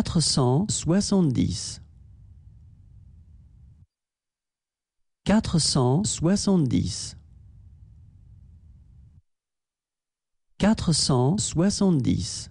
quatre cent soixante-dix. Quatre cent soixante-dix. Quatre cent soixante-dix.